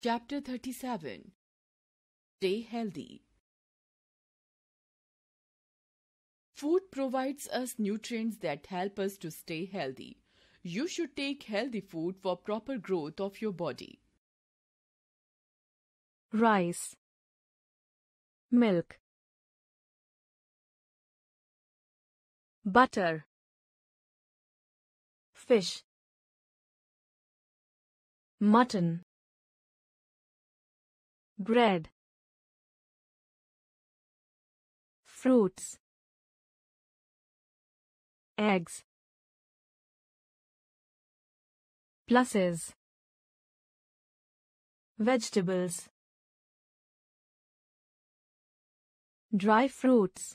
Chapter 37 Stay Healthy Food provides us nutrients that help us to stay healthy. You should take healthy food for proper growth of your body. Rice Milk Butter Fish Mutton bread fruits eggs pluses vegetables dry fruits